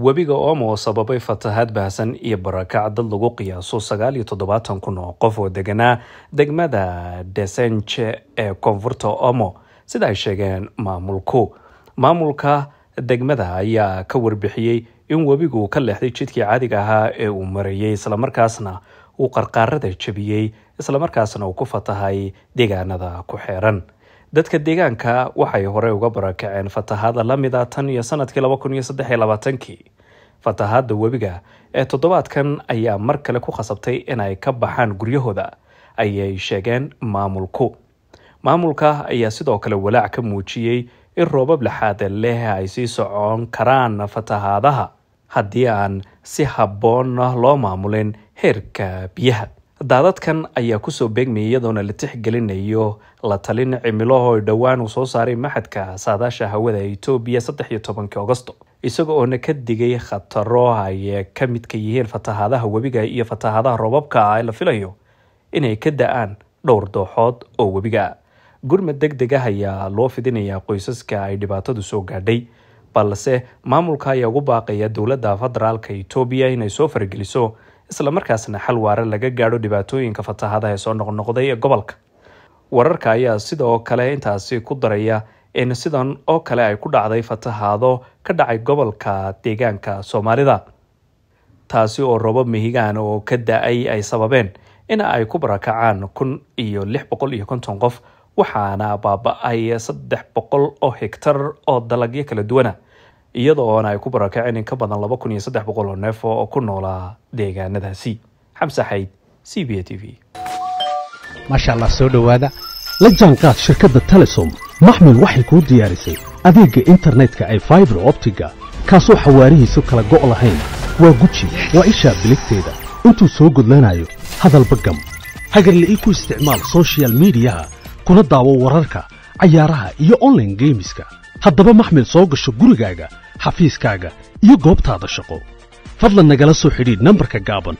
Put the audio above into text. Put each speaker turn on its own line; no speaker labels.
webiga omo oo sababay fatahaad baahsan iyo barakac dad lagu qiyaaso sagaal iyo toddobaatan kun oo qof oo deganaa degmada desenje ee koonfurta omo sida ay sheegeen maamulku maamulka degmada ayaa ka warbixiyey in webiga uu ka leexday jidkii caadiga ahaa ee uu marayey islamarkaasna uu qarqaarada jebiyey islamarkaasna uu ku fatahay deegaanada ku xeeran dadka deegaanka waxay horey uga barakaceen fatahaada lamida ah tan iyo sanadkii laba kun iyo saddex iyo labaatankii fatahaada webiga ee toddobaadkan ayaa mar kale ku khasabtay inay ka baxaan guryahooda ayay sheegeen maamulku maamulka ayaa sidoo kale walaac ka muujiyey in roobab laxaade leh ay sii socon karaan fatahaadaha haddii aan si habboon loo maamulin heerka biyaha daadadkan ayaa kusoo beegmayay iyadoona la tixgelinayo la talin cimilahoo dhowaan uu soo saaray maxadka saadaasha hawada etoobiya saddex iyo tobankii ogosto isaga oona ka digay khataro ay ka midka yihiin fatahaadaha webiga iyo fatahaadaha roobabka ah ee la filayo inay ka da-aan dhowr dooxood oo webiga gurmad deg deg ah ayaa loo fidinayaa qoysaska ay dhibaatadu soo gaadhay balse maamulka ayaa ugu baaqaya dowladda federaalka etoobiya inay soo farageliso isla markaasna xal waare laga gaadho dhibaatooyinka fatahada ee soo noqnoqday ee gobolka wararka ayaa sidoo kale intaasi ku daraya in sidan oo kale ay ku dhacday fatahaado ka dhacay gobolka deegaanka soomaalida taasi oo roobab mihigaan oo ka da-ay ay sababeen in ay ku barakacaan kun iyo lix boqol iyo konton qof waxaana baaba-ay saddex boqol oo hektar oo dalagyo kala duwana iyada oona ay ku barakaceen in ka badan laba kun iyo saddex boqol oo neef oo ku noolaa deegaanadaasi xamse xayd c b a t v
maasha allah soo dhowaada la jaanqaad shirkadda telesom maxmil waxay kuu diyaarisay adeegga internetka ay faibar optiga kaasoo xawaarihiisu kala go' lahayn waa guji waa ishaa biligteeda intuu soo gudlanaayo hadalba gam hagarli'i ku isticmaal sochial miidiyaha kuna daawo wararka cayaaraha iyo online geemiska haddaba maxmil soo gasho gurigaaga xafiiskaaga iyo goobtaada shaqo fadlan nagala soo xidhiidh nambarka gaaban